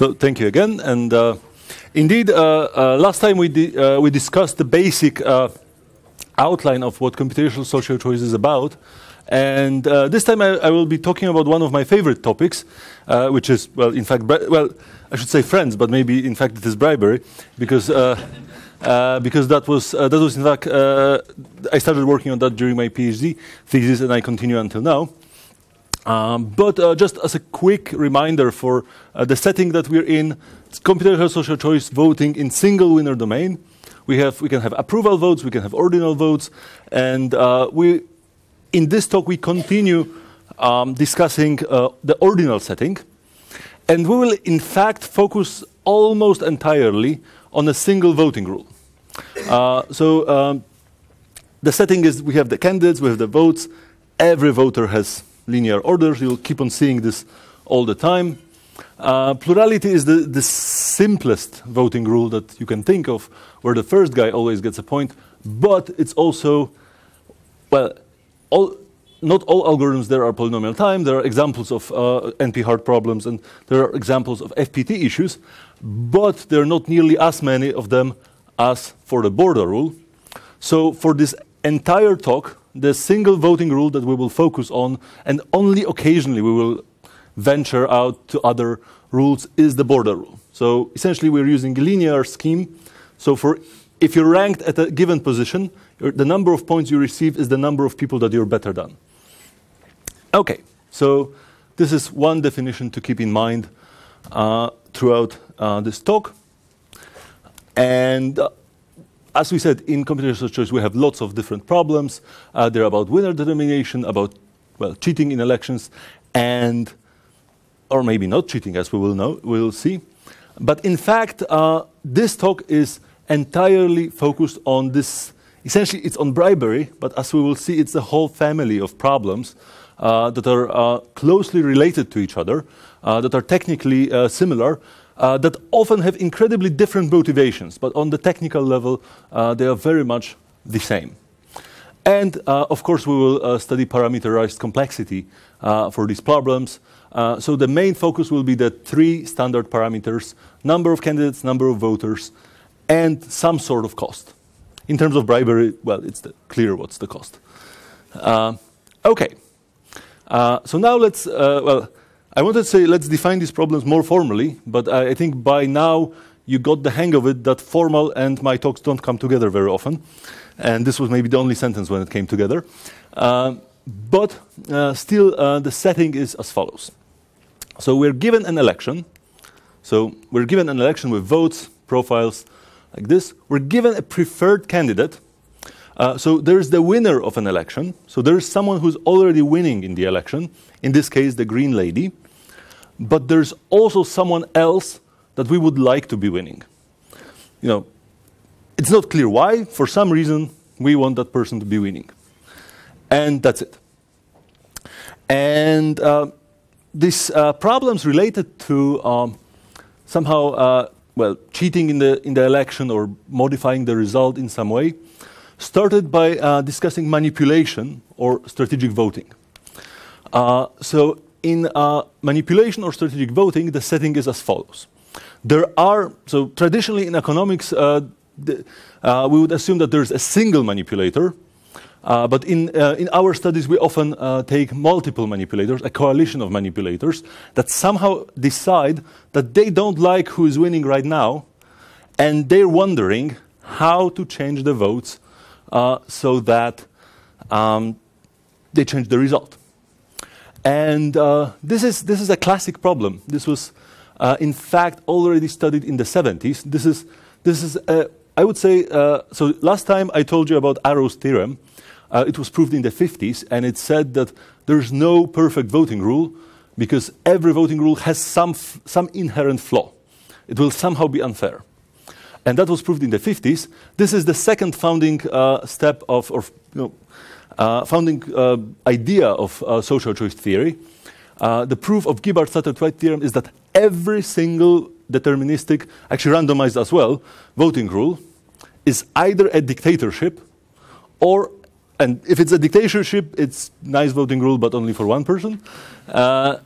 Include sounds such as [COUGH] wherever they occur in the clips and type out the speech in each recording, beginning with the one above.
So thank you again. And uh, indeed, uh, uh last time we, di uh, we discussed the basic uh, outline of what computational social choice is about. And this time I, I, will be talking about one of my favorite topics, which is, well, in fact, well, I should say friends, but maybe in fact it is bribery, because, [LAUGHS] because that, was, that was, in fact, I started working on that during my PhD thesis and I continue until now. Um, but uh, just as a quick reminder for uh, the setting that we're in, it's computational social choice voting in single winner domain. We, have, we can have approval votes, we can have ordinal votes, and uh, we, in this talk we continue um, discussing uh, the ordinal setting. And we will in fact focus almost entirely on a single voting rule. Uh, so um, the setting is we have the candidates, we have the votes, every voter has linear orders. You'll keep on seeing this all the time. Uh, plurality is the, the simplest voting rule that you can think of, where the first guy always gets a point, but it's also, well, all, not all algorithms there are polynomial time. There are examples of uh, NP-hard problems, and there are examples of FPT issues, but there are not nearly as many of them as for the border rule. So for this entire talk, the single voting rule that we will focus on, and only occasionally we will venture out to other rules, is the border rule. So essentially, we're using a linear scheme. So for if you're ranked at a given position, the number of points you receive is the number of people that you're better than. Okay, so this is one definition to keep in mind uh, throughout uh, this talk. And uh, as we said, in computer research, we have lots of different problems. Uh, they're about winner determination, about well, cheating in elections, and or maybe not cheating, as we will know, we'll see. But in fact, uh, this talk is entirely focused on this. Essentially, it's on bribery, but as we will see, it's a whole family of problems uh, that are uh, closely related to each other, uh, that are technically uh, similar, uh, that often have incredibly different motivations, but on the technical level, uh, they are very much the same. And uh, of course, we will uh, study parameterized complexity uh, for these problems. Uh, so the main focus will be the three standard parameters, number of candidates, number of voters, and some sort of cost. In terms of bribery, well, it's clear what's the cost. okay. so now let's, well, I wanted to say let's define these problems more formally, but I, I think by now you got the hang of it that formal and my talks don't come together very often. And this was maybe the only sentence when it came together. Uh, but uh, still, uh, the setting is as follows. So we're given an election. So we're given an election with votes, profiles, like this. We're given a preferred candidate. Uh, so there's the winner of an election. So there's someone who's already winning in the election, in this case, the Green Lady but there's also someone else that we would like to be winning. You know, it's not clear why. For some reason, we want that person to be winning, and that's it. And uh, these uh, problems related to um, somehow, uh, well, cheating in the in the election or modifying the result in some way, started by uh, discussing manipulation or strategic voting. Uh, so in uh, manipulation or strategic voting, the setting is as follows. There are, so traditionally in economics, uh, uh, we would assume that there's a single manipulator, uh, but in, uh, in our studies, we often uh, take multiple manipulators, a coalition of manipulators, that somehow decide that they don't like who is winning right now, and they're wondering how to change the votes so that um, they change the result. And uh, this, is, this is a classic problem. This was, uh, in fact, already studied in the 70s. This is, this is uh, I would say, uh, so last time I told you about Arrow's theorem. Uh, it was proved in the 50s, and it said that there's no perfect voting rule because every voting rule has some, some inherent flaw. It will somehow be unfair. And that was proved in the 50s. This is the second founding uh, step of, of you know, uh, founding uh, idea of uh, social choice theory. the proof of Gibbard Satterthwaite theorem is that every single deterministic, actually randomized as well, voting rule is either a dictatorship or and if it's a dictatorship, it's nice voting rule, but only for one person. Uh,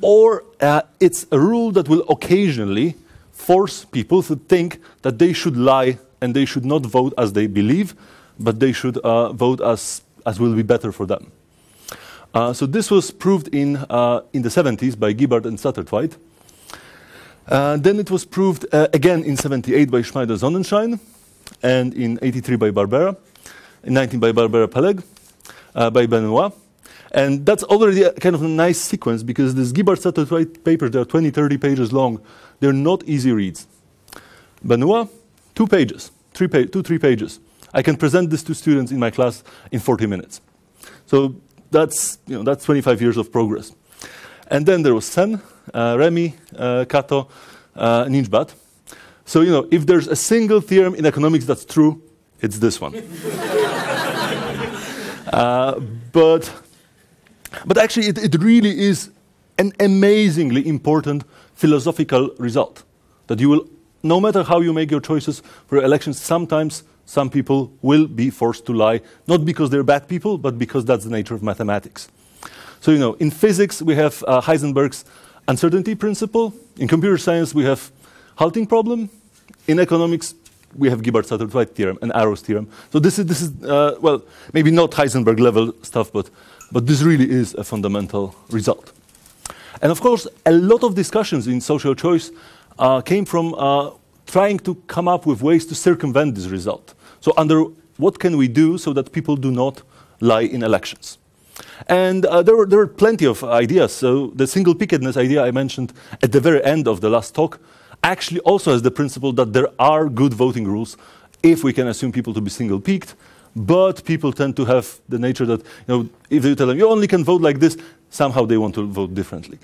or uh, it's a rule that will occasionally force people to think that they should lie and they should not vote as they believe, but they should uh, vote as as will be better for them. Uh, so this was proved in, uh, in the 70s by Gibbard and Satterthwaite. Uh, then it was proved uh, again in 78 by Schmeider Sonnenschein, and in 83 by Barbera, in 19 by Barbera Peleg, uh, by Benoit. And that's already a kind of a nice sequence because these Gibbard Satterthwaite papers, they're 20, 30 pages long. They're not easy reads. Benoit, two pages, three pa two, three pages. I can present this to students in my class in 40 minutes. So that's, you know, that's 25 years of progress. And then there was Sen, uh, Remy, uh, Kato, uh, Ninjbat. So, you know, if there's a single theorem in economics that's true, it's this one. [LAUGHS] uh, but, but actually, it, it really is an amazingly important philosophical result that you will no matter how you make your choices for elections, sometimes some people will be forced to lie, not because they're bad people, but because that's the nature of mathematics. So, you know, in physics, we have uh, Heisenberg's uncertainty principle. In computer science, we have halting problem. In economics, we have Gibbard Satterthwaite theorem and Arrow's theorem. So this is, this is uh, well, maybe not Heisenberg level stuff, but, but this really is a fundamental result. And of course, a lot of discussions in social choice uh, came from uh, trying to come up with ways to circumvent this result. So, under what can we do so that people do not lie in elections? And uh, there, were, there were plenty of ideas. So, the single pickedness idea I mentioned at the very end of the last talk actually also has the principle that there are good voting rules if we can assume people to be single peaked. But people tend to have the nature that, you know, if you tell them you only can vote like this, somehow they want to vote differently.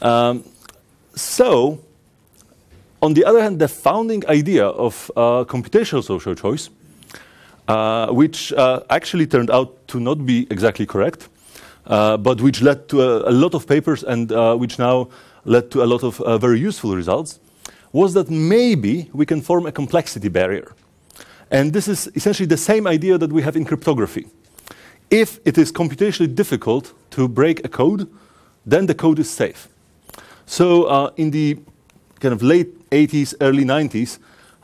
Um, so, on the other hand, the founding idea of uh, computational social choice, uh, which uh, actually turned out to not be exactly correct, uh, but which led to a, a lot of papers and uh, which now led to a lot of uh, very useful results, was that maybe we can form a complexity barrier. And this is essentially the same idea that we have in cryptography. If it is computationally difficult to break a code, then the code is safe. So in the kind of late 80s, early 90s,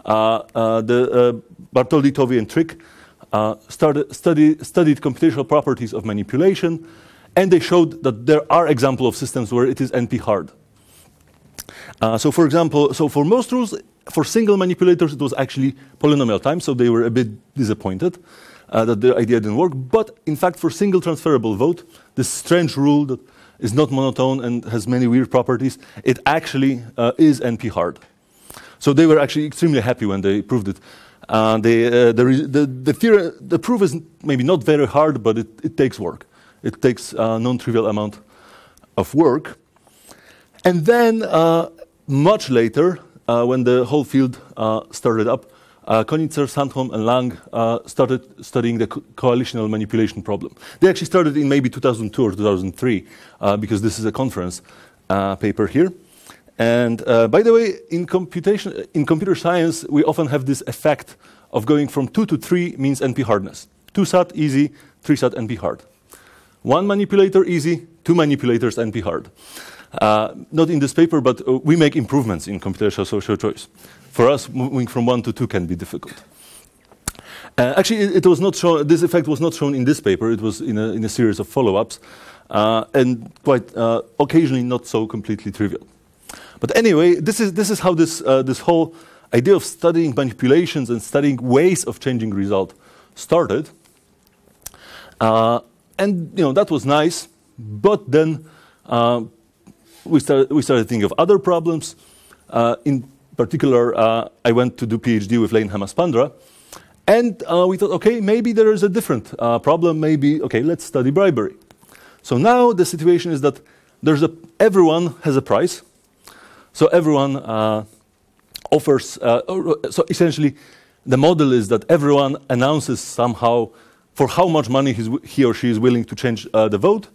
uh, uh, the uh, bartoli tovian trick started, study, studied computational properties of manipulation, and they showed that there are examples of systems where it is NP-hard. Uh, so for example, so for most rules, for single manipulators, it was actually polynomial time, so they were a bit disappointed uh, that their idea didn't work. But in fact, for single transferable vote, this strange rule that is not monotone and has many weird properties. It actually uh, is NP hard. So they were actually extremely happy when they proved it. Uh, they, uh, the, the, the, theory, the proof is maybe not very hard, but it, it takes work. It takes a non-trivial amount of work. And then uh, much later, uh, when the whole field uh, started up, uh, Konitzer, Sandholm, and Lang uh, started studying the co coalitional manipulation problem. They actually started in maybe 2002 or 2003, uh, because this is a conference uh, paper here. And uh, by the way, in, computation, in computer science, we often have this effect of going from 2 to 3 means NP hardness. 2 sat easy, 3 sat NP hard. One manipulator easy, two manipulators NP hard. Uh, not in this paper, but we make improvements in computational social choice for us, moving from one to two can be difficult. Uh, actually, it, it, was not shown. This effect was not shown in this paper. It was in a, in a series of follow-ups, uh, and quite uh, occasionally not so completely trivial. But anyway, this is this is how this uh, this whole idea of studying manipulations and studying ways of changing result started. Uh, and you know that was nice, but then uh, we started we started thinking of other problems. in particular, uh, I went to do PhD with Lane Hamaspandra. And uh, we thought, okay, maybe there is a different uh, problem. Maybe, okay, let's study bribery. So now the situation is that there's a, everyone has a price. So everyone uh, offers, uh, so essentially, the model is that everyone announces somehow for how much money he or she is willing to change uh, the vote.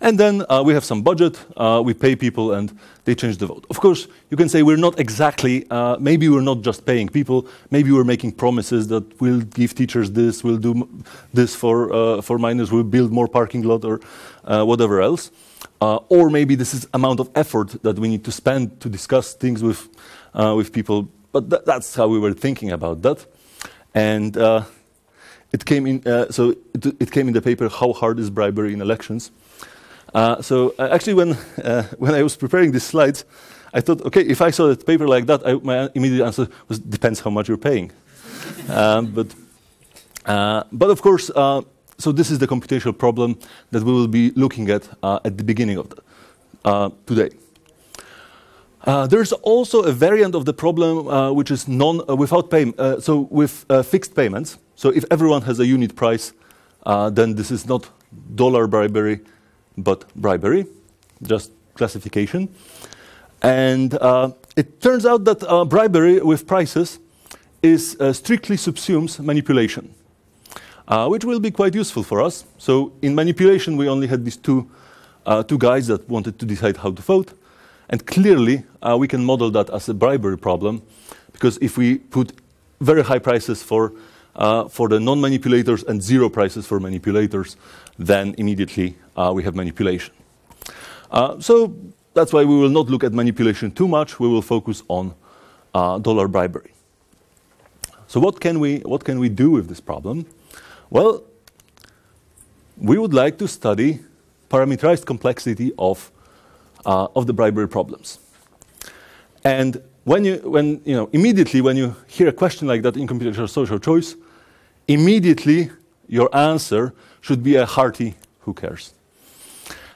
And then uh, we have some budget, uh, we pay people, and they change the vote. Of course, you can say we're not exactly, uh, maybe we're not just paying people, maybe we're making promises that we'll give teachers this, we'll do this for, uh, for minors, we'll build more parking lot or uh, whatever else. Uh, or maybe this is amount of effort that we need to spend to discuss things with, with people. But th that's how we were thinking about that. And it came in, so it, it, came in the paper, How Hard is Bribery in Elections? Uh, so uh, actually, when, uh, when I was preparing these slides, I thought, okay, if I saw that paper like that, I, my immediate answer was depends how much you're paying. [LAUGHS] um, but, uh, but of course, uh, so this is the computational problem that we will be looking at at the beginning of the, today. Uh, there's also a variant of the problem uh, which is non uh, without payment, so with fixed payments. So if everyone has a unit price, then this is not dollar bribery, but bribery, just classification. And uh, it turns out that uh, bribery with prices is uh, strictly subsumes manipulation, uh, which will be quite useful for us. So in manipulation, we only had these two, uh, two guys that wanted to decide how to vote. And clearly, uh, we can model that as a bribery problem, because if we put very high prices for uh, for the non-manipulators and zero prices for manipulators, then immediately uh, we have manipulation. Uh, so that's why we will not look at manipulation too much. We will focus on uh, dollar bribery. So what can we what can we do with this problem? Well, we would like to study parameterized complexity of uh, of the bribery problems. And when you, when, you know, immediately when you hear a question like that in computational social choice, immediately your answer should be a hearty who cares.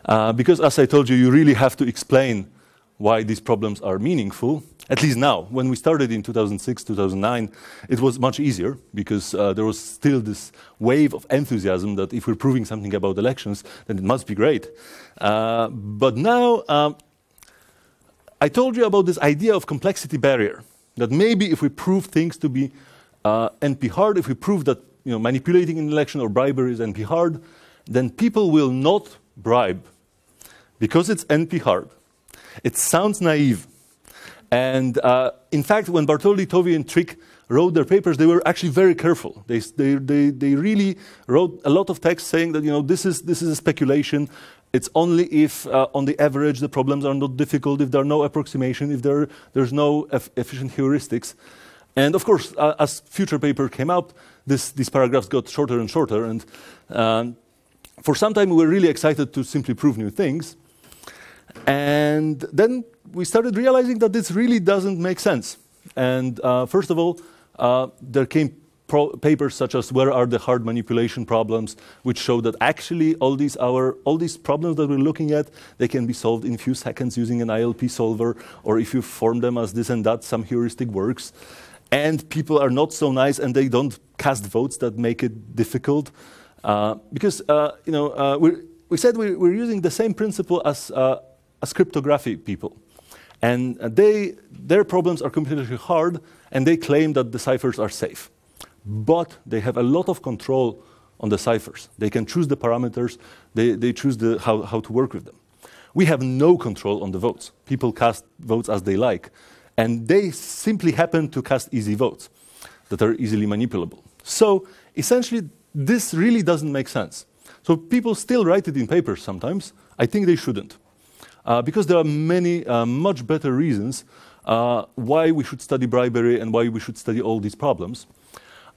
Uh, because, as I told you, you really have to explain why these problems are meaningful. At least now, when we started in 2006, 2009, it was much easier because uh, there was still this wave of enthusiasm that if we're proving something about elections, then it must be great. Uh, but now, um, I told you about this idea of complexity barrier, that maybe if we prove things to be uh, NP hard, if we prove that you know, manipulating an election or bribery is NP hard, then people will not bribe because it's NP hard. It sounds naive. And uh, in fact, when Bartoli, Tovi, and Trick wrote their papers, they were actually very careful. They, they, they, they really wrote a lot of text saying that you know, this, is, this is a speculation. It's only if, uh, on the average, the problems are not difficult, if there are no approximation, if there, there's no efficient heuristics. And of course, uh, as future paper came out, this, these paragraphs got shorter and shorter. And um, for some time, we were really excited to simply prove new things. And then we started realizing that this really doesn't make sense. And uh, first of all, uh, there came papers such as "Where are the hard manipulation problems?" which show that actually all these our all these problems that we're looking at they can be solved in a few seconds using an ILP solver, or if you form them as this and that, some heuristic works and people are not so nice and they don't cast votes that make it difficult. Uh, because uh, you know uh, we said we're, we're, using the same principle as, uh, as cryptography people, and they their problems are completely hard, and they claim that the ciphers are safe, but they have a lot of control on the ciphers. They can choose the parameters, they, they choose the, how, how to work with them. We have no control on the votes. People cast votes as they like and they simply happen to cast easy votes that are easily manipulable. So essentially, this really doesn't make sense. So people still write it in papers sometimes. I think they shouldn't, uh, because there are many uh, much better reasons uh, why we should study bribery and why we should study all these problems.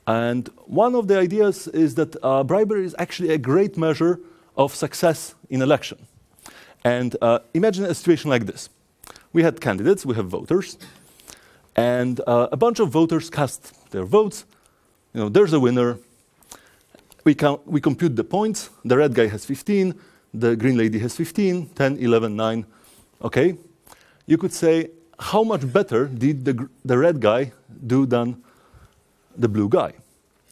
And one of the ideas is that uh, bribery is actually a great measure of success in election. And uh, imagine a situation like this we had candidates, we have voters, and uh, a bunch of voters cast their votes. You know, there's a winner. We, count, we compute the points. The red guy has 15, the green lady has 15, 10, 11, 9. Okay? You could say, how much better did the, the red guy do than the blue guy?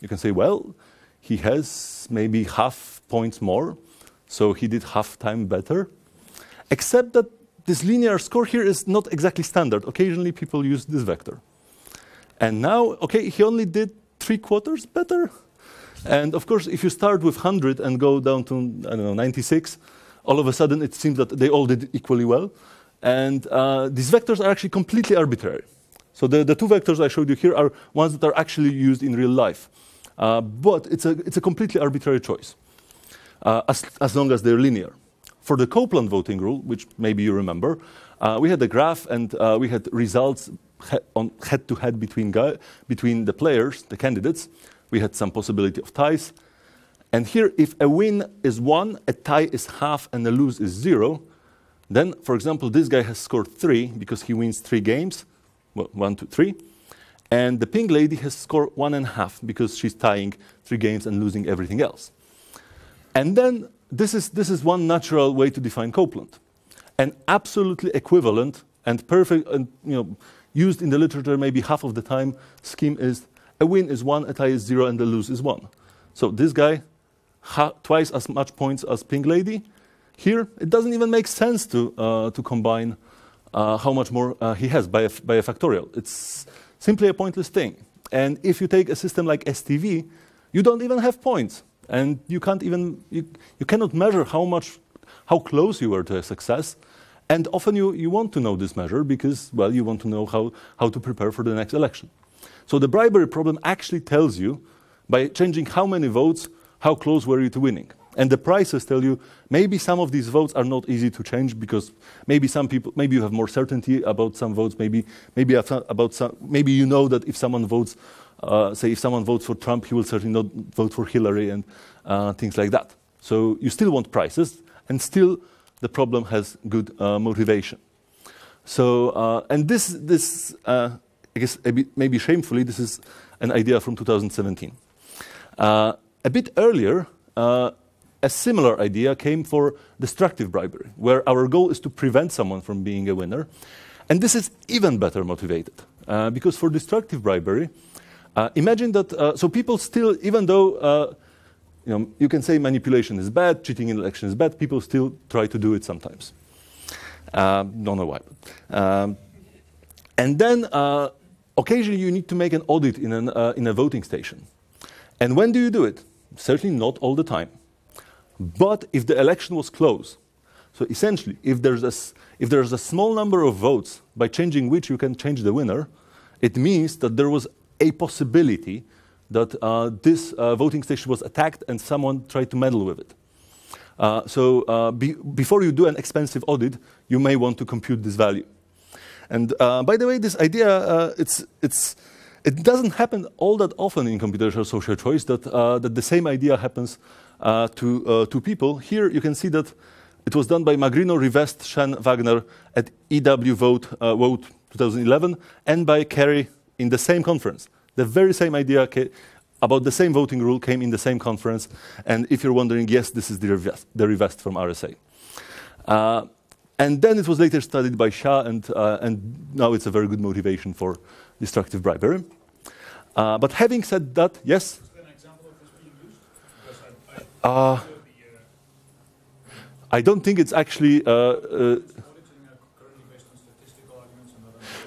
You can say, well, he has maybe half points more, so he did half time better. Except that this linear score here is not exactly standard. Occasionally people use this vector. And now, okay, he only did three quarters better. And of course, if you start with 100 and go down to, I don't know, 96, all of a sudden it seems that they all did equally well. And uh, these vectors are actually completely arbitrary. So the, the two vectors I showed you here are ones that are actually used in real life. Uh, but it's a, it's a completely arbitrary choice, uh, as, as long as they're linear for the Copeland voting rule, which maybe you remember, uh, we had the graph and uh, we had results on head to head between, guy, between the players, the candidates. We had some possibility of ties. And here, if a win is one, a tie is half, and a lose is zero, then, for example, this guy has scored three because he wins three games well, one, two, three. And the pink lady has scored one and a half because she's tying three games and losing everything else. And then this is, this is one natural way to define Copeland. And absolutely equivalent and perfect, and you know, used in the literature maybe half of the time, scheme is a win is one, a tie is zero, and a lose is one. So this guy, twice as much points as Pink Lady. Here, it doesn't even make sense to, uh, to combine uh, how much more uh, he has by by a factorial. It's simply a pointless thing. And if you take a system like STV, you don't even have points and you can't even you, you cannot measure how much how close you were to a success and often you, you want to know this measure because well you want to know how, how to prepare for the next election so the bribery problem actually tells you by changing how many votes how close were you to winning and the prices tell you maybe some of these votes are not easy to change because maybe some people maybe you have more certainty about some votes maybe maybe about some, maybe you know that if someone votes uh, say if someone votes for Trump, he will certainly not vote for Hillary and uh, things like that. So you still want prices, and still the problem has good uh, motivation. So uh, and this this uh, I guess maybe shamefully this is an idea from 2017. Uh, a bit earlier. a similar idea came for destructive bribery, where our goal is to prevent someone from being a winner. And this is even better motivated, because for destructive bribery, uh, imagine that, uh, so people still, even though uh, you, know, you can say manipulation is bad, cheating in election is bad, people still try to do it sometimes. Um, don't know why. um, and then uh, occasionally you need to make an audit in, an, uh, in a voting station. And when do you do it? Certainly not all the time. But if the election was close, so essentially, if there's, a, if there's a small number of votes by changing which you can change the winner, it means that there was a possibility that uh, this uh, voting station was attacked and someone tried to meddle with it. Uh, so uh, be before you do an expensive audit, you may want to compute this value. And uh, by the way, this idea, uh, it's, it's, it doesn't happen all that often in computational social choice that, that the same idea happens to two people. Here you can see that it was done by Magrino, Rivest, Shan, Wagner at EW Vote, Vote 2011 and by Kerry in the same conference. The very same idea about the same voting rule came in the same conference. And if you're wondering, yes, this is derived from RSA. Uh, and then it was later studied by Shah, and, uh, and now it's a very good motivation for destructive bribery. Uh, but having said that, yes? I don't think it's actually. Uh, uh,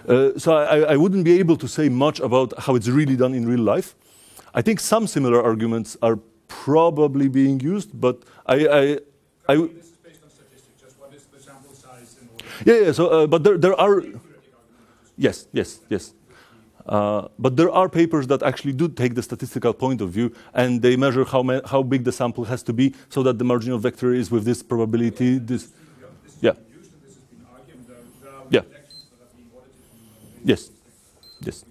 uh, so I, I, wouldn't be able to say much about how it's really done in real life. I think some similar arguments are probably being used, but I. I, I yeah, yeah. So, uh, but there, there are. Yes, yes, yes. Uh, but there are papers that actually do take the statistical point of view, and they measure how, ma- how big the sample has to be so that the marginal vector is with this probability. This, yeah. This, yeah. Yes. Yes.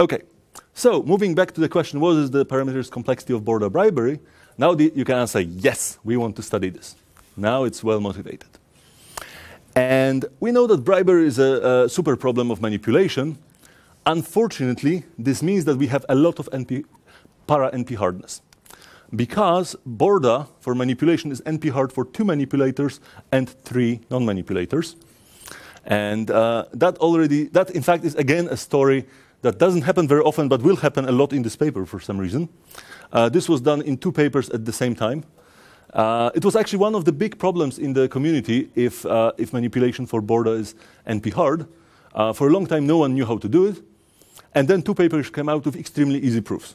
Okay. So moving back to the question, what is the parameters complexity of border bribery? Now the, you can answer, yes, we want to study this. Now it's well motivated. And we know that bribery is a, a super problem of manipulation. Unfortunately, this means that we have a lot of NP, para NP hardness. Because border for manipulation is NP hard for two manipulators and three non manipulators. And uh, that already, that in fact is again a story that doesn't happen very often, but will happen a lot in this paper for some reason. Uh, this was done in two papers at the same time. Uh, it was actually one of the big problems in the community if, uh, if manipulation for border is NP hard. Uh, for a long time, no one knew how to do it. And then two papers came out with extremely easy proofs.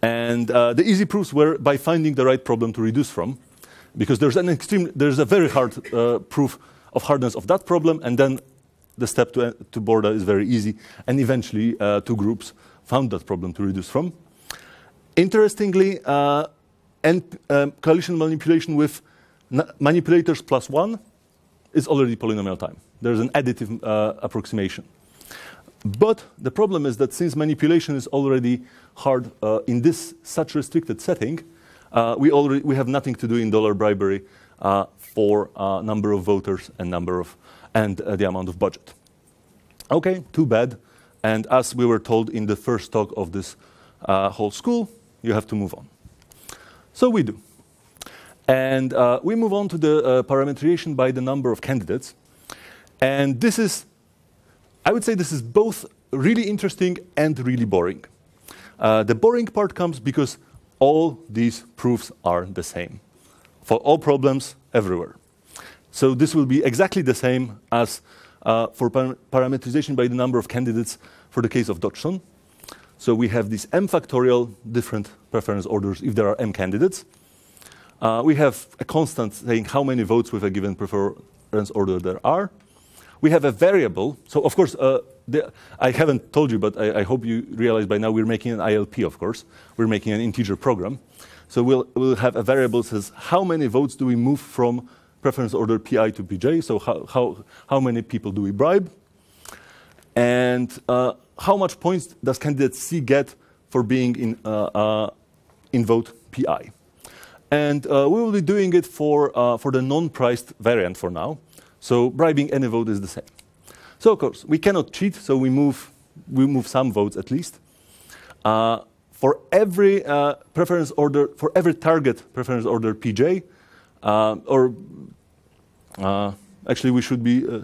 And uh, the easy proofs were by finding the right problem to reduce from, because there's, an extreme, there's a very hard uh, proof of hardness of that problem, and then the step to, to border is very easy. And eventually, uh, two groups found that problem to reduce from. Interestingly, uh, and, um, coalition manipulation with manipulators plus one is already polynomial time. There's an additive uh, approximation. But the problem is that since manipulation is already hard uh, in this such restricted setting, uh, we already we have nothing to do in dollar bribery uh, for uh, number of voters and number of and uh, the amount of budget. Okay, too bad. And as we were told in the first talk of this uh, whole school, you have to move on. So we do. And uh, we move on to the uh, parametrization by the number of candidates. And this is, I would say, this is both really interesting and really boring. Uh, the boring part comes because all these proofs are the same. For all problems, everywhere. So this will be exactly the same as uh, for par parametrization by the number of candidates for the case of Dodgson. So we have these m factorial different preference orders if there are m candidates. Uh, we have a constant saying how many votes with a given preference order there are. We have a variable. So of course, uh, the, I haven't told you, but I, I, hope you realize by now we're making an ILP, of course. We're making an integer program. So we'll, we'll have a variable says how many votes do we move from preference order PI to PJ, so how, how, how many people do we bribe? And uh, how much points does candidate C get for being in, uh, uh, in vote PI? And uh, we will be doing it for, uh, for the non-priced variant for now. So bribing any vote is the same. So of course, we cannot cheat, so we move, we move some votes at least. Uh, for every uh, preference order, for every target preference order PJ, uh, or uh, actually we should be, uh,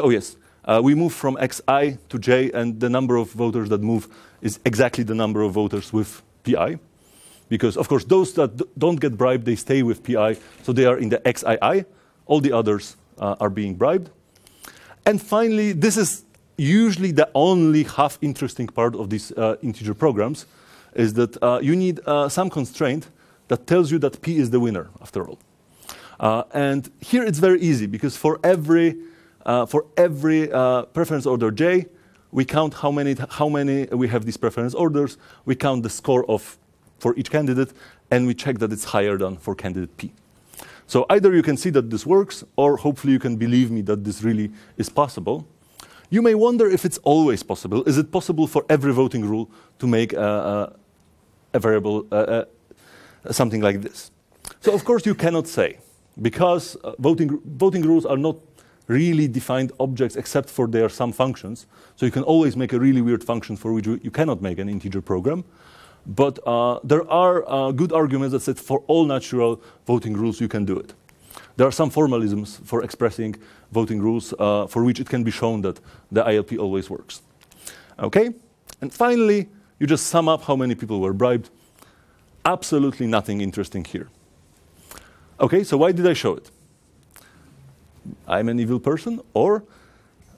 oh yes, uh, we move from XI to J, and the number of voters that move is exactly the number of voters with PI. Because, of course, those that don't get bribed, they stay with PI, so they are in the XII. All the others are being bribed. And finally, this is usually the only half interesting part of these integer programs is that uh, you need uh, some constraint that tells you that P is the winner, after all. Uh, and here it's very easy because for every, uh, for every uh, preference order J, we count how many, how many we have these preference orders, we count the score of, for each candidate, and we check that it's higher than for candidate P. So either you can see that this works, or hopefully you can believe me that this really is possible. You may wonder if it's always possible. Is it possible for every voting rule to make a uh, a variable, uh, uh, something like this. So of course you cannot say, because uh, voting, voting rules are not really defined objects except for their sum functions. So you can always make a really weird function for which you cannot make an integer program. But uh, there are uh, good arguments that said for all natural voting rules you can do it. There are some formalisms for expressing voting rules uh, for which it can be shown that the ILP always works. Okay, and finally, you just sum up how many people were bribed. Absolutely nothing interesting here. Okay, so why did I show it? I'm an evil person, or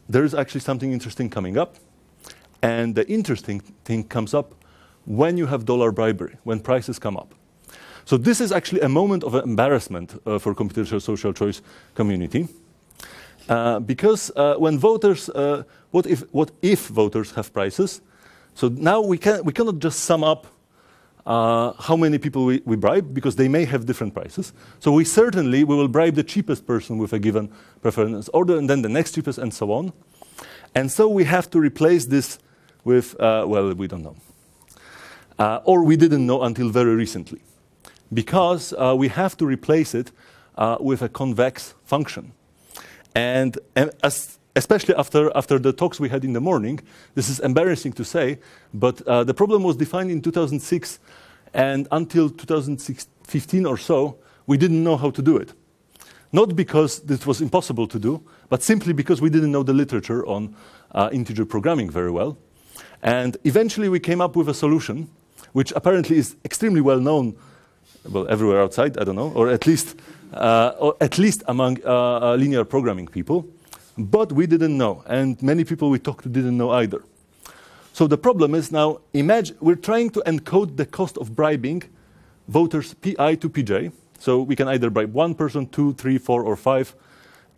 there's actually something interesting coming up. And the interesting thing comes up when you have dollar bribery, when prices come up. So this is actually a moment of embarrassment uh, for computational social choice community. Uh, because uh, when voters, uh, what, if, what if voters have prices, so now we, can, we cannot just sum up uh, how many people we, we, bribe because they may have different prices. So we certainly we will bribe the cheapest person with a given preference order, and then the next cheapest, and so on. And so we have to replace this with uh, well, we don't know, uh, or we didn't know until very recently, because uh, we have to replace it uh, with a convex function. And, and as especially after, after the talks we had in the morning. This is embarrassing to say, but uh, the problem was defined in 2006, and until 2015 or so, we didn't know how to do it. Not because this was impossible to do, but simply because we didn't know the literature on uh, integer programming very well. And eventually we came up with a solution, which apparently is extremely well known, well, everywhere outside, I don't know, or at least, uh, or at least among uh, uh, linear programming people. But we didn't know, and many people we talked to didn't know either. So the problem is now imagine we're trying to encode the cost of bribing voters PI to PJ. So we can either bribe one person, two, three, four, or five.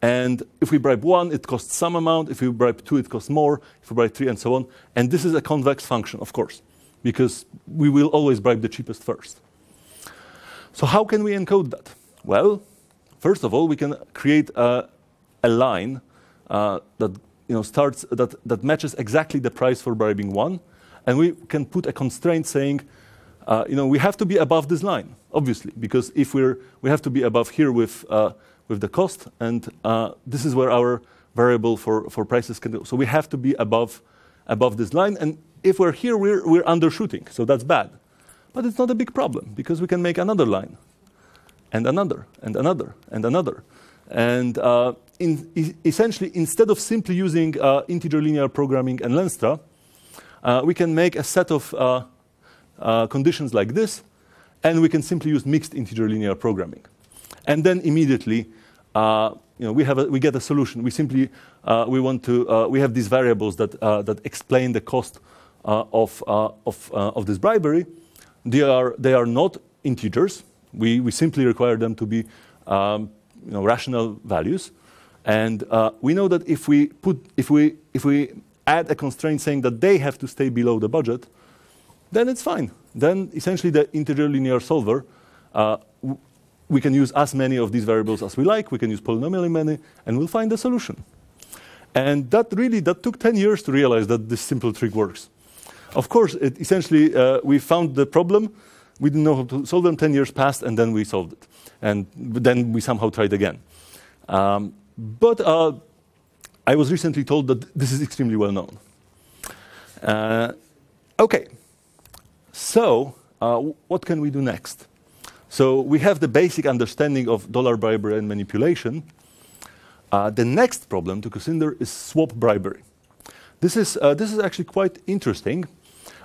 And if we bribe one, it costs some amount. If we bribe two, it costs more. If we bribe three, and so on. And this is a convex function, of course, because we will always bribe the cheapest first. So, how can we encode that? Well, first of all, we can create a, a line uh, that you know, starts that, that matches exactly the price for bribing one, and we can put a constraint saying, uh, you know, we have to be above this line, obviously, because if we're we have to be above here with uh, with the cost, and uh, this is where our variable for, for prices can go. So we have to be above above this line, and if we're here, we're we're undershooting, so that's bad, but it's not a big problem because we can make another line, and another, and another, and another. And uh, in, essentially, instead of simply using uh, integer linear programming and Lenstra, uh, we can make a set of uh, uh, conditions like this, and we can simply use mixed integer linear programming. And then immediately, uh, you know, we, have a, we get a solution. We simply we want to we have these variables that that explain the cost of of of this bribery. They are they are not integers. We we simply require them to be um, you know, rational values. And uh, we know that if we, put, if, we, if we add a constraint saying that they have to stay below the budget, then it's fine. Then essentially the integer linear solver, uh, we can use as many of these variables as we like, we can use polynomially many, and we'll find the solution. And that really, that took 10 years to realize that this simple trick works. Of course, it essentially, uh, we found the problem, we didn't know how to solve them, 10 years passed, and then we solved it and then we somehow tried again. Um, but uh, I was recently told that this is extremely well known. Uh, okay, so uh, what can we do next? So we have the basic understanding of dollar bribery and manipulation. Uh, the next problem to consider is swap bribery. This is, uh, this is actually quite interesting.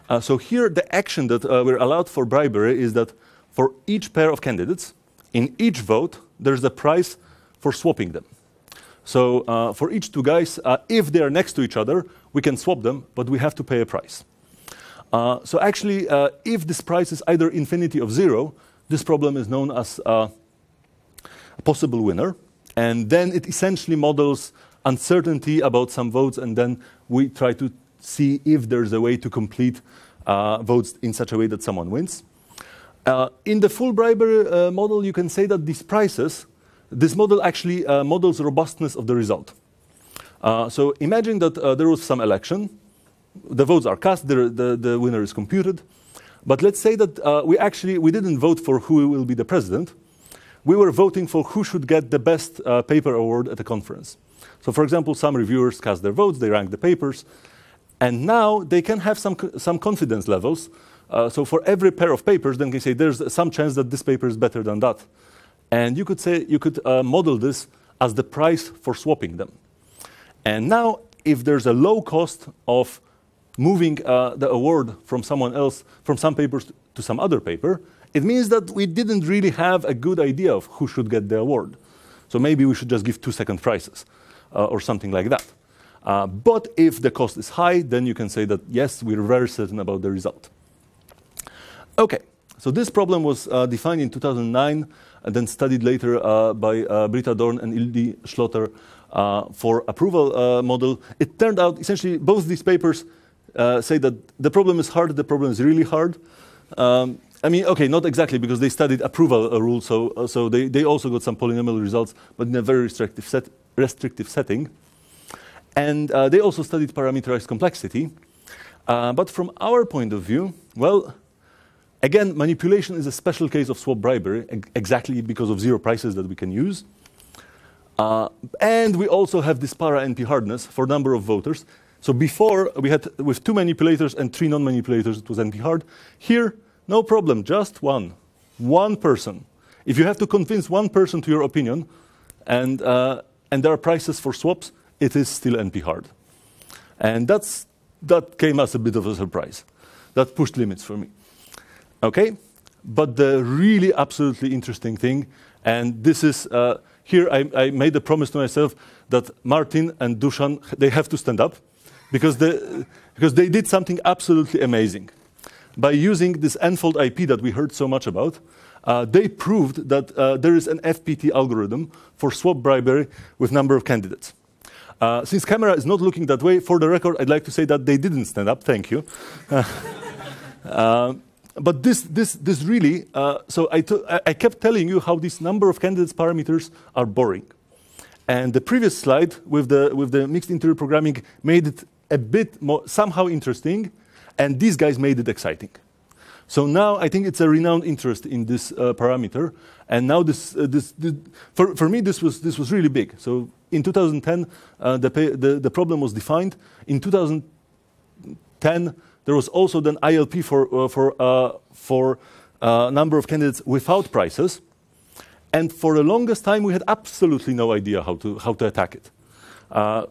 Uh, so here the action that we're allowed for bribery is that for each pair of candidates, in each vote, there's a price for swapping them. So uh, for each two guys, uh, if they are next to each other, we can swap them, but we have to pay a price. Uh, so actually, uh, if this price is either infinity of zero, this problem is known as uh, a possible winner. And then it essentially models uncertainty about some votes, and then we try to see if there's a way to complete uh, votes in such a way that someone wins. Uh, in the full bribery uh, model, you can say that these prices, this model actually uh, models robustness of the result. Uh, so imagine that uh, there was some election, the votes are cast, the, the, the winner is computed, but let's say that uh, we actually we didn't vote for who will be the president. We were voting for who should get the best paper award at a conference. So, for example, some reviewers cast their votes, they rank the papers, and now they can have some, some confidence levels uh, so for every pair of papers, then you say there's some chance that this paper is better than that. And you could say you could uh, model this as the price for swapping them. And now, if there's a low cost of moving uh, the award from someone else, from some papers to some other paper, it means that we didn't really have a good idea of who should get the award. So maybe we should just give two second prices uh, or something like that. Uh, but if the cost is high, then you can say that yes, we're very certain about the result. Okay, so this problem was uh, defined in 2009 and then studied later uh, by uh, Britta Dorn and Ildi Schlotter uh, for approval uh, model. It turned out essentially both these papers uh, say that the problem is hard, the problem is really hard. Um, I mean, okay, not exactly because they studied approval rules, so, so they, they also got some polynomial results, but in a very restrictive, set, restrictive setting. And they also studied parameterized complexity. but from our point of view, well, Again, manipulation is a special case of swap bribery, exactly because of zero prices that we can use. Uh, and we also have this para-NP hardness for number of voters. So before, we had with two manipulators and three non-manipulators, it was NP hard. Here, no problem, just one. One person. If you have to convince one person to your opinion, and, uh, and there are prices for swaps, it is still NP hard. And that's, that came as a bit of a surprise. That pushed limits for me. Okay? But the really absolutely interesting thing, and this is uh, here I, I, made a promise to myself that Martin and Dushan, they have to stand up because they, because they did something absolutely amazing. By using this Enfold IP that we heard so much about, uh, they proved that uh, there is an FPT algorithm for swap bribery with number of candidates. Uh, since camera is not looking that way, for the record, I'd like to say that they didn't stand up. Thank you. [LAUGHS] Uh, but this, this, this really, uh, so I, I kept telling you how this number of candidates parameters are boring. And the previous slide with the, with the mixed interior programming made it a bit more, somehow interesting, and these guys made it exciting. So now I think it's a renowned interest in this uh, parameter, and now this, uh, this, this, for, for me this was, this was really big. So in 2010, uh, the, the, the problem was defined. In 2010, there was also then ILP for, uh, for, uh, for a uh, number of candidates without prices. And for the longest time, we had absolutely no idea how to, how to attack it. Uh,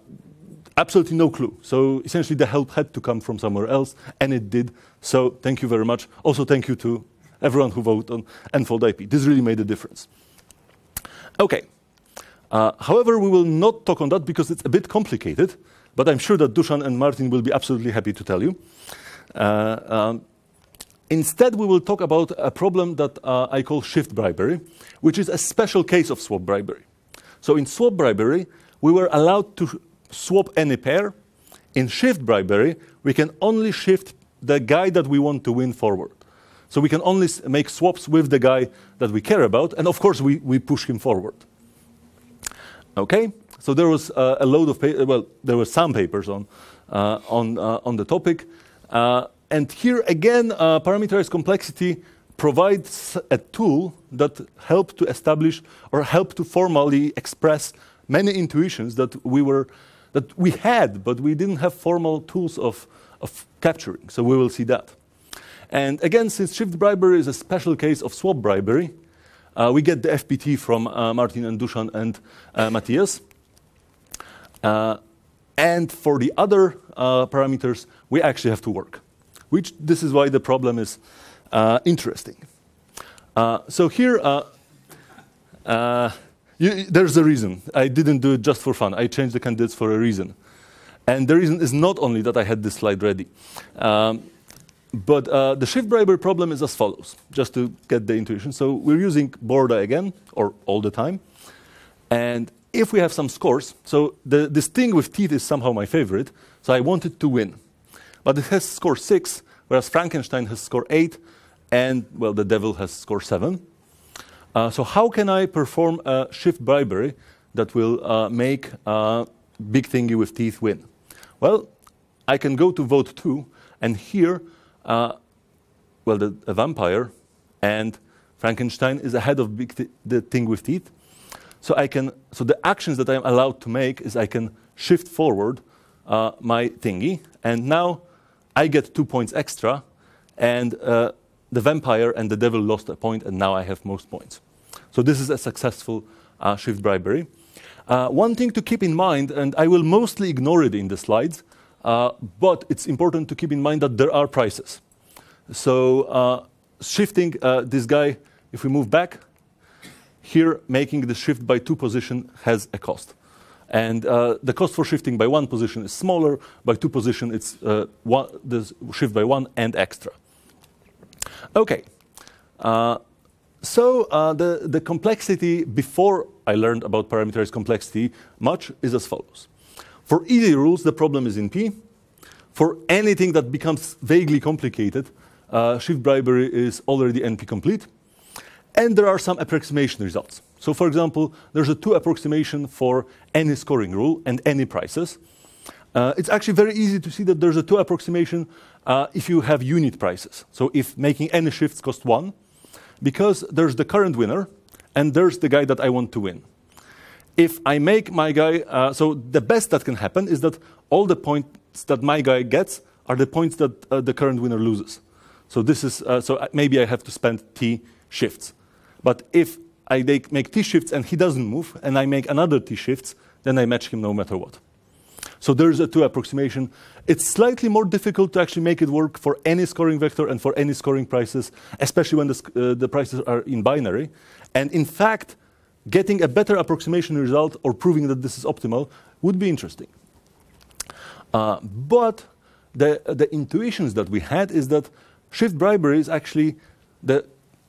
absolutely no clue. So essentially, the help had to come from somewhere else, and it did. So thank you very much. Also, thank you to everyone who voted on Enfold IP. This really made a difference. Okay. Uh, however, we will not talk on that because it's a bit complicated, but I'm sure that Dusan and Martin will be absolutely happy to tell you. Uh, um, Instead, we will talk about a problem that uh, I call shift bribery, which is a special case of swap bribery. So in swap bribery, we were allowed to swap any pair. In shift bribery, we can only shift the guy that we want to win forward. So we can only make swaps with the guy that we care about, and of course, we, we push him forward. Okay, so there was uh, a load of, well, there were some papers on, uh, on, uh, on the topic. Uh, and here again, uh, parameterized complexity provides a tool that helped to establish or help to formally express many intuitions that we were that we had, but we didn't have formal tools of, of capturing. So we will see that. And again, since shift bribery is a special case of swap bribery, uh, we get the FPT from uh, Martin and Dushan and uh, Matthias. Uh, and for the other parameters, we actually have to work. Which, this is why the problem is uh, interesting. Uh, so here, uh, uh, you, there's a reason. I didn't do it just for fun. I changed the candidates for a reason. And the reason is not only that I had this slide ready, um, but uh, the shift bribery problem is as follows, just to get the intuition. So we're using Borda again, or all the time. And if we have some scores, so the, this thing with teeth is somehow my favorite, so I wanted to win but it has score 6, whereas Frankenstein has score 8, and, well, the devil has score 7. Uh, so how can I perform a shift bribery that will uh, make a Big Thingy with Teeth win? Well, I can go to vote 2, and here, uh, well, the vampire and Frankenstein is ahead of Big th the Thing with Teeth. So I can, so the actions that I'm allowed to make is I can shift forward uh, my thingy, and now I get two points extra, and uh, the vampire and the devil lost a point, and now I have most points. So this is a successful uh, shift bribery. Uh, one thing to keep in mind, and I will mostly ignore it in the slides, uh, but it's important to keep in mind that there are prices. So uh, shifting uh, this guy, if we move back, here making the shift by two position has a cost. And uh, the cost for shifting by one position is smaller. By two position, it's uh, one, the shift by one and extra. Okay. Uh, so uh, the, the complexity before I learned about parameterized complexity much is as follows. For easy rules, the problem is in P. For anything that becomes vaguely complicated, uh, shift bribery is already NP complete. And there are some approximation results. So for example, there's a two approximation for any scoring rule and any prices. Uh, it's actually very easy to see that there's a two approximation uh, if you have unit prices. So if making any shifts cost one, because there's the current winner and there's the guy that I want to win. If I make my guy, uh, so the best that can happen is that all the points that my guy gets are the points that uh, the current winner loses. So this is, uh, so uh, maybe I have to spend t shifts. But if I make T shifts and he doesn't move, and I make another T shifts, then I match him no matter what. So there's a two approximation. It's slightly more difficult to actually make it work for any scoring vector and for any scoring prices, especially when the, uh, the prices are in binary. And in fact, getting a better approximation result or proving that this is optimal would be interesting. Uh, but the, the intuitions that we had is that shift bribery is actually the,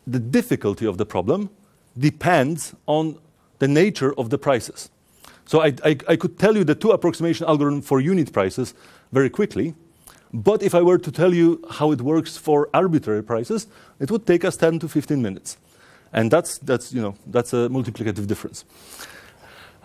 the difficulty of the problem depends on the nature of the prices. So I, I, I could tell you the two approximation algorithm for unit prices very quickly. But if I were to tell you how it works for arbitrary prices, it would take us 10 to 15 minutes. And that's, that's, you know, that's a multiplicative difference.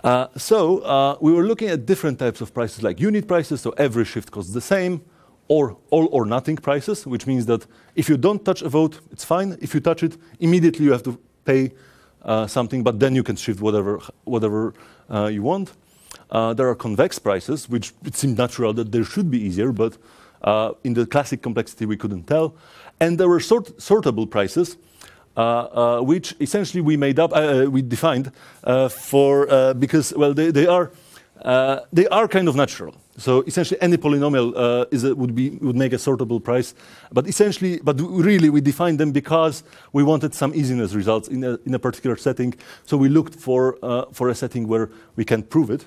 Uh, so uh, we were looking at different types of prices, like unit prices, so every shift costs the same, or all or nothing prices, which means that if you don't touch a vote, it's fine. If you touch it, immediately you have to pay uh, something, but then you can shift whatever, whatever uh, you want. Uh, there are convex prices, which it seemed natural that there should be easier, but in the classic complexity, we couldn't tell. And there were sort sortable prices, which essentially we made up, we defined for, because, well, they, they are uh, they are kind of natural. So essentially, any polynomial uh, a, would, be, would make a sortable price. But essentially, but really, we defined them because we wanted some easiness results in a, in a particular setting. So we looked for, uh, for a setting where we can prove it.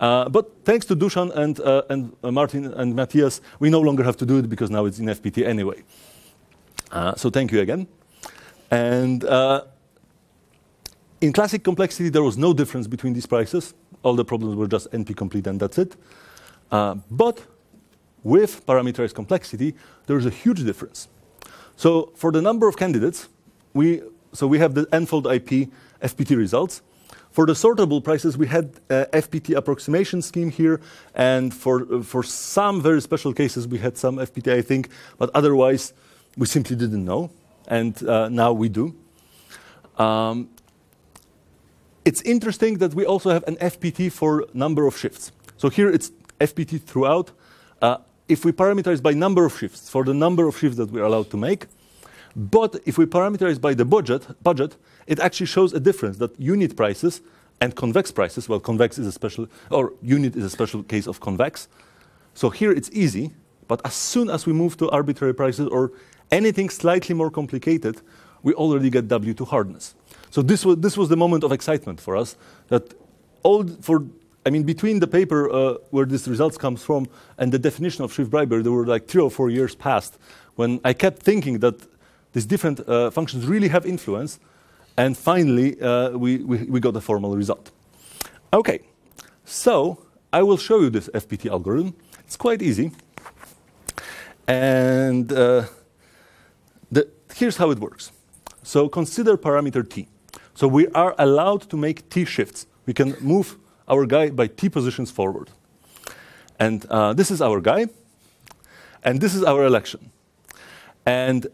Uh, but thanks to Dushan and, uh, and uh, Martin and Matthias, we no longer have to do it because now it's in FPT anyway. so thank you again. And in classic complexity, there was no difference between these prices. All the problems were just NP-complete and that's it. Uh, but with parameterized complexity, there is a huge difference. So for the number of candidates, we, so we have the n-fold IP FPT results. For the sortable prices, we had uh, FPT approximation scheme here, and for, uh, for some very special cases, we had some FPT, I think, but otherwise, we simply didn't know, and uh, now we do. Um, it's interesting that we also have an FPT for number of shifts. So here it's FPT throughout. Uh, if we parameterize by number of shifts, for the number of shifts that we're allowed to make, but if we parameterize by the budget, budget, it actually shows a difference that unit prices and convex prices, well, convex is a special, or unit is a special case of convex. So here it's easy, but as soon as we move to arbitrary prices or anything slightly more complicated, we already get W2 hardness. So this was, this was the moment of excitement for us that all for I mean, between the paper uh, where these results comes from and the definition of shift bribery, there were like three or four years passed when I kept thinking that these different uh, functions really have influence. And finally, uh, we, we, we, got a formal result. Okay, so I will show you this FPT algorithm. It's quite easy. And uh, here's how it works. So consider parameter t. So we are allowed to make T shifts. We can move our guy by T positions forward. And uh, this is our guy, and this is our election. And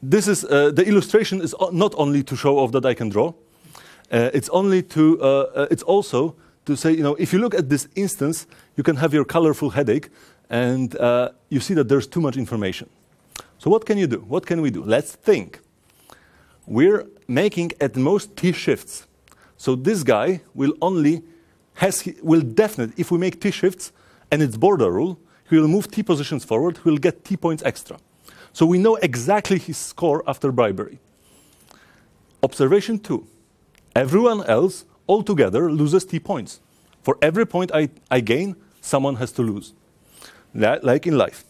this is uh, the illustration is not only to show off that I can draw. Uh, it's only to uh, uh, it's also to say you know if you look at this instance, you can have your colorful headache, and uh, you see that there's too much information. So what can you do? What can we do? Let's think we're making at most T shifts. So this guy will only has will definitely if we make T shifts and it's border rule, he will move T positions forward, he will get T points extra. So we know exactly his score after bribery. Observation two. Everyone else altogether loses T points. For every point I, I gain, someone has to lose. That, like in life.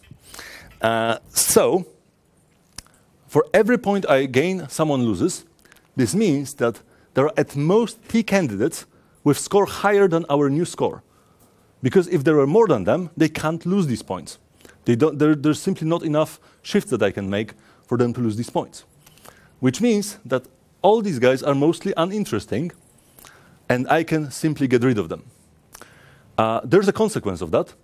Uh, so for every point I gain, someone loses. This means that there are at most t candidates with score higher than our new score. Because if there are more than them, they can't lose these points. there's simply not enough shifts that I can make for them to lose these points. Which means that all these guys are mostly uninteresting, and I can simply get rid of them. Uh, there's a consequence of that.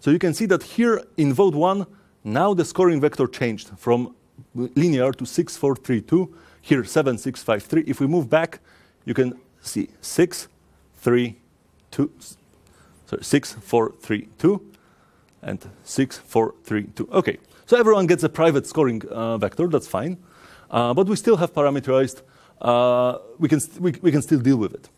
So you can see that here in vote 1, now the scoring vector changed from linear to 6432, here 7653. If we move back, you can see 632, sorry, 6432 and 6432. Okay, so everyone gets a private scoring uh, vector, that's fine. Uh, but we still have parameterized, uh, we, can we, we can still deal with it.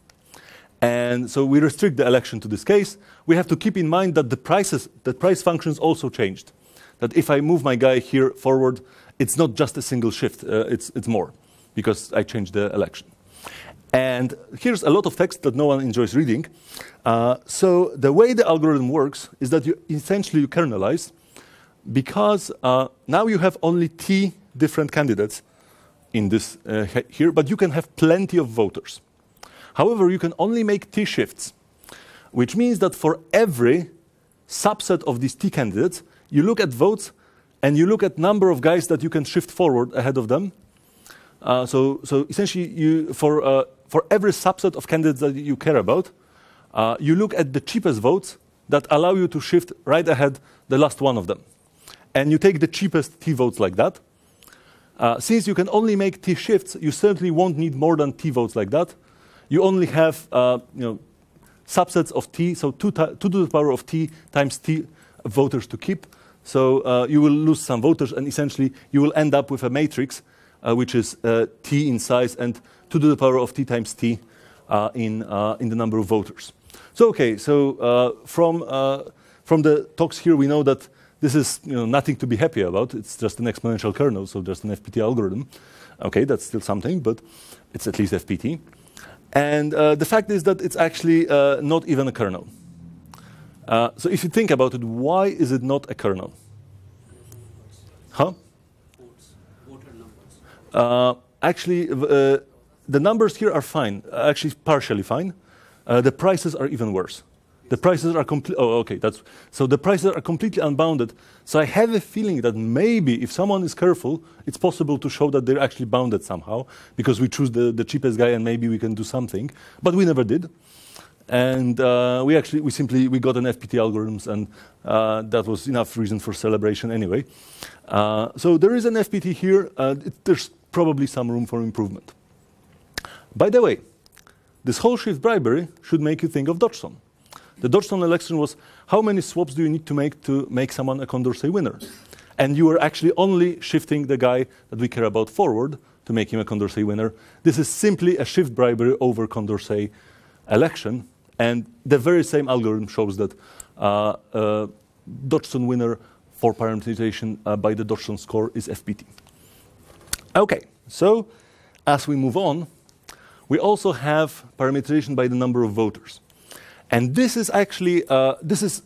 And so we restrict the election to this case. We have to keep in mind that the prices, the price functions also changed. That if I move my guy here forward, it's not just a single shift, uh, it's, it's more, because I changed the election. And here's a lot of text that no one enjoys reading. Uh, so the way the algorithm works is that you essentially you kernelize, because uh, now you have only t different candidates in this uh, here, but you can have plenty of voters. However, you can only make t shifts, which means that for every subset of these t candidates, you look at votes and you look at number of guys that you can shift forward ahead of them. Uh, so, so essentially, you, for, uh, for every subset of candidates that you care about, uh, you look at the cheapest votes that allow you to shift right ahead the last one of them. And you take the cheapest T votes like that. Uh, since you can only make T shifts, you certainly won't need more than T votes like that. You only have uh, you know, subsets of T, so 2, two to the power of T times T voters to keep. So uh, you will lose some voters, and essentially you will end up with a matrix uh, which is uh, t in size and 2 to the power of t times t uh, in, uh, in the number of voters. So, okay, so uh, from, from the talks here, we know that this is you know, nothing to be happy about. It's just an exponential kernel, so just an FPT algorithm. Okay, that's still something, but it's at least FPT. And the fact is that it's actually not even a kernel. Uh, so if you think about it, why is it not a kernel? Huh? Uh, actually, uh, the numbers here are fine, actually partially fine. Uh, the prices are even worse. The prices are complete. Oh, okay. That's so. The prices are completely unbounded. So I have a feeling that maybe if someone is careful, it's possible to show that they're actually bounded somehow because we choose the, the cheapest guy and maybe we can do something. But we never did. And uh, we actually, we simply, we got an FPT algorithms and uh, that was enough reason for celebration anyway. Uh, so there is an FPT here. It, there's probably some room for improvement. By the way, this whole shift bribery should make you think of Dodgson. The Dodgson election was how many swaps do you need to make to make someone a Condorcet winner? And you are actually only shifting the guy that we care about forward to make him a Condorcet winner. This is simply a shift bribery over Condorcet election, and the very same algorithm shows that uh, uh, Dodgson winner for parameterization uh, by the Dodgson score is FPT. Okay, so as we move on, we also have parameterization by the number of voters. And this is actually, uh, this is,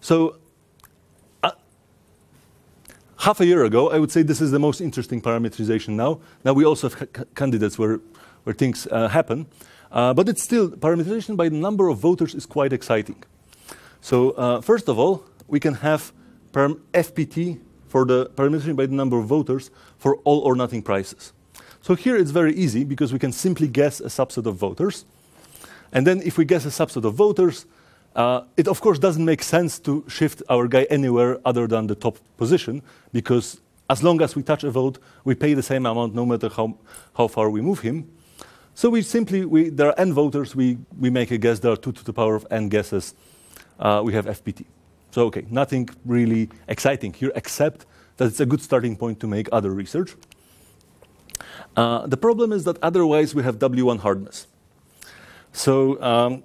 so uh, half a year ago, I would say this is the most interesting parameterization now. Now we also have candidates where, where things uh, happen. Uh, but it's still, parameterization by the number of voters is quite exciting. So uh, first of all, we can have FPT for the parameterization by the number of voters for all or nothing prices. So here it's very easy because we can simply guess a subset of voters. And then if we guess a subset of voters, uh, it of course doesn't make sense to shift our guy anywhere other than the top position because as long as we touch a vote, we pay the same amount no matter how, how far we move him. So we simply, we, there are n voters, we, we make a guess, there are 2 to the power of n guesses. Uh, we have FPT. So, okay, nothing really exciting here, except that it's a good starting point to make other research. Uh, the problem is that otherwise we have W1 hardness. So, um,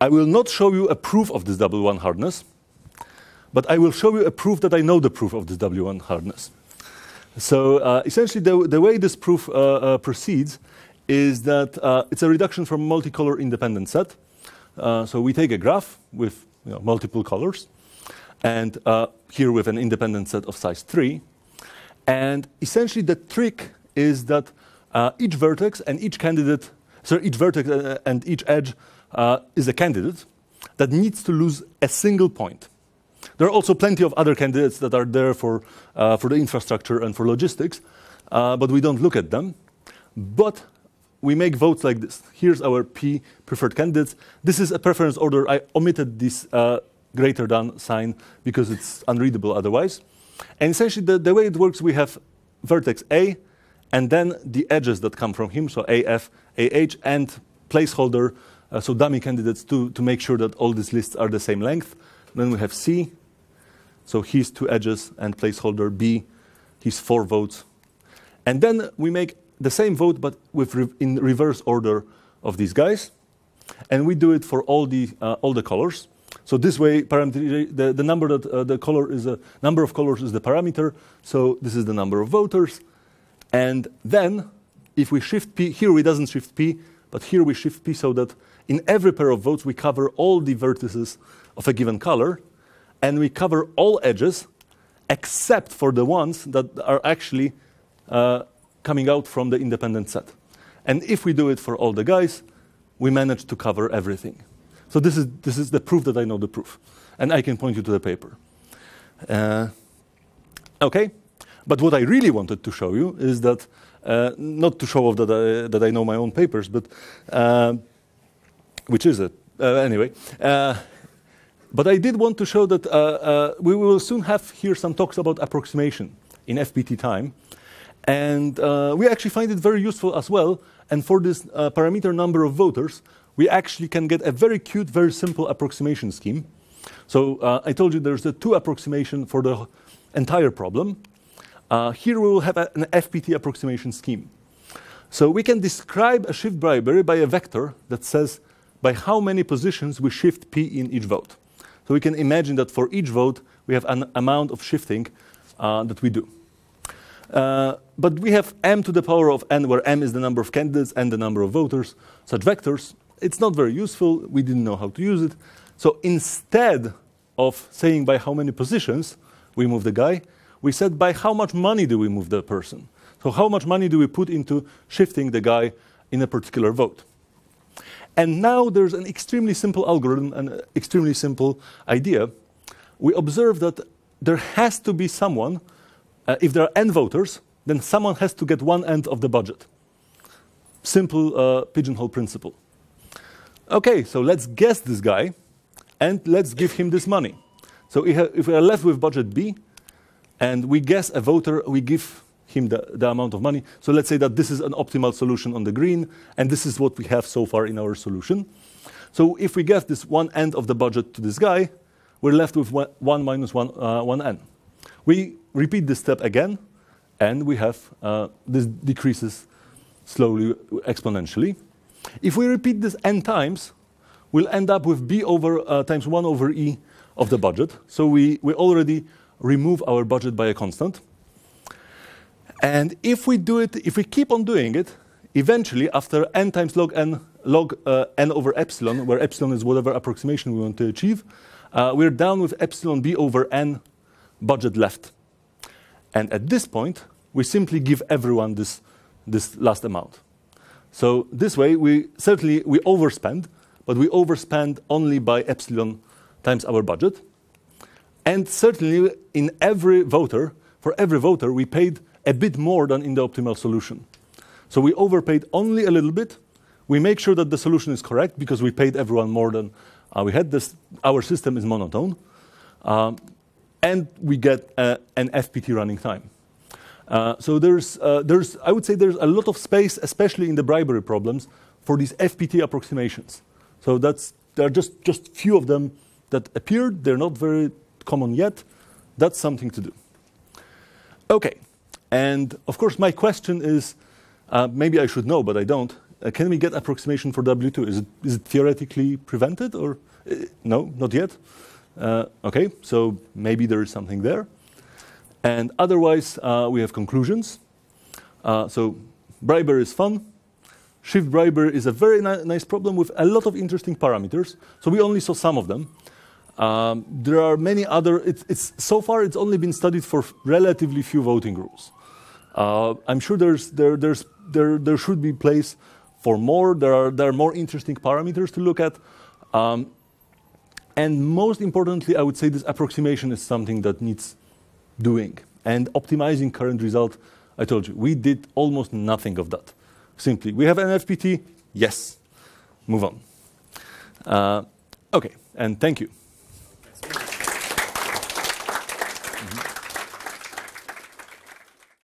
I will not show you a proof of this W1 hardness, but I will show you a proof that I know the proof of this W1 hardness. So uh, essentially, the, the, way this proof uh, uh proceeds is that uh, it's a reduction from multicolor independent set. Uh, so we take a graph with you know, multiple colors, and here with an independent set of size 3. And essentially, the trick is that each vertex and each candidate, so each vertex and each edge is a candidate that needs to lose a single point. There are also plenty of other candidates that are there for, uh, for the infrastructure and for logistics, uh, but we don't look at them. But we make votes like this. Here's our P preferred candidates. This is a preference order. I omitted this uh, greater than sign because it's unreadable otherwise. And essentially, the, the way it works, we have vertex A, and then the edges that come from him, so AF, AH, and placeholder, uh, so dummy candidates to, to make sure that all these lists are the same length. Then we have C, so he's two edges and placeholder B, he's four votes. And then we make the same vote, but with re in reverse order of these guys. And we do it for all the, uh, all the colors. So this way, the, the number that uh, the color is a number of colors is the parameter. So this is the number of voters. And then if we shift P, here we doesn't shift P, but here we shift P so that in every pair of votes we cover all the vertices of a given color and we cover all edges except for the ones that are actually uh, coming out from the independent set. And if we do it for all the guys, we manage to cover everything. So this is, this is the proof that I know the proof. And I can point you to the paper. Uh, okay, but what I really wanted to show you is that, uh, not to show off that I, that I know my own papers, but uh, which is it? Uh, anyway, uh, but I did want to show that uh, uh, we will soon have here some talks about approximation in FPT time. And uh, we actually find it very useful as well. And for this uh, parameter number of voters, we actually can get a very cute, very simple approximation scheme. So uh, I told you there's a two approximation for the entire problem. Uh, here we will have a, an FPT approximation scheme. So we can describe a shift bribery by a vector that says by how many positions we shift P in each vote. So we can imagine that for each vote, we have an amount of shifting uh, that we do. Uh, but we have m to the power of n, where m is the number of candidates and the number of voters, such vectors. It's not very useful. We didn't know how to use it. So instead of saying by how many positions we move the guy, we said by how much money do we move the person. So how much money do we put into shifting the guy in a particular vote? And now there's an extremely simple algorithm, an uh, extremely simple idea. We observe that there has to be someone, uh, if there are n voters, then someone has to get one end of the budget. Simple uh, pigeonhole principle. Okay, so let's guess this guy and let's give him this money. So if we are left with budget B and we guess a voter, we give him the, the amount of money. So let's say that this is an optimal solution on the green, and this is what we have so far in our solution. So if we give this one end of the budget to this guy, we're left with one, one minus one, uh, one n. We repeat this step again, and we have uh, this decreases slowly exponentially. If we repeat this n times, we'll end up with b over uh, times 1 over e of the budget. So we, we already remove our budget by a constant. And if we do it, if we keep on doing it, eventually after n times log n log uh, n over epsilon, where epsilon is whatever approximation we want to achieve, uh, we're down with epsilon b over n budget left. And at this point, we simply give everyone this, this last amount. So this way, we certainly we overspend, but we overspend only by epsilon times our budget. And certainly in every voter, for every voter, we paid a bit more than in the optimal solution. So we overpaid only a little bit. We make sure that the solution is correct because we paid everyone more than uh, we had. This, our system is monotone. Um, and we get uh, an FPT running time. Uh, so there's, uh, there's, I would say there's a lot of space, especially in the bribery problems, for these FPT approximations. So that's, there are just, just few of them that appeared. They're not very common yet. That's something to do. Okay, and of course, my question is uh, maybe I should know, but I don't. Uh, can we get approximation for W2? Is it, is it theoretically prevented or uh, no, not yet? Uh, okay, so maybe there is something there. And otherwise, uh, we have conclusions. Uh, so Briber is fun. Shift Briber is a very ni nice problem with a lot of interesting parameters. So we only saw some of them. Um, there are many other, it's, it's, so far it's only been studied for relatively few voting rules. Uh, I'm sure there's, there, there's, there, there should be place for more. There are, there are more interesting parameters to look at. Um, and most importantly, I would say this approximation is something that needs doing. And optimizing current result, I told you, we did almost nothing of that. Simply, we have an FPT, yes, move on. Uh, okay, and thank you.